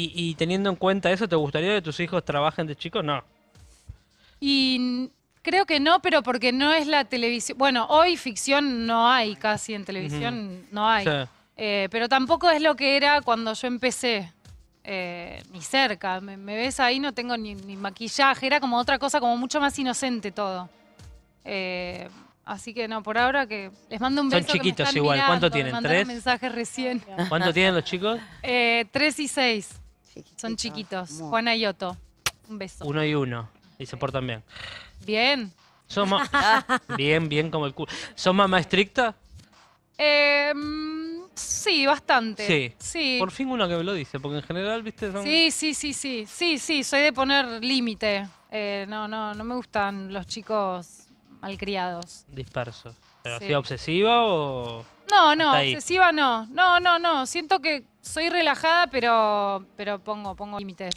Y, teniendo en cuenta eso, ¿te gustaría que tus hijos trabajen de chicos? No. Y creo que no, pero porque no es la televisión. Bueno, hoy ficción no hay casi en televisión, no hay. Eh, pero tampoco es lo que era cuando yo empecé. Eh, ni cerca. Me, ves ahí, no tengo ni, maquillaje. Era como otra cosa, como mucho más inocente todo. Eh, así que no, por ahora que les mando un beso. Son chiquitos igual. ¿Cuánto tienen? Me ¿Tres? mensajes recién. ¿Cuánto tienen los chicos? Eh, tres y seis. Son chiquitos. Juana y Otto. Un beso. Uno y uno. Y se portan bien. Bien. bien, bien como el culo. ¿Son mamá estricta? Em, sí, bastante. Sí. Por fin uno que me lo dice, porque en general, viste, son... Sí, sí, sí, sí. Sí, sí, soy de poner límite. Eh, no, no, no me gustan los chicos malcriados. Dispersos. ¿Pero así obsesiva o...? No, no, excesiva no. No, no, no. Siento que soy relajada, pero, pero pongo, pongo límites.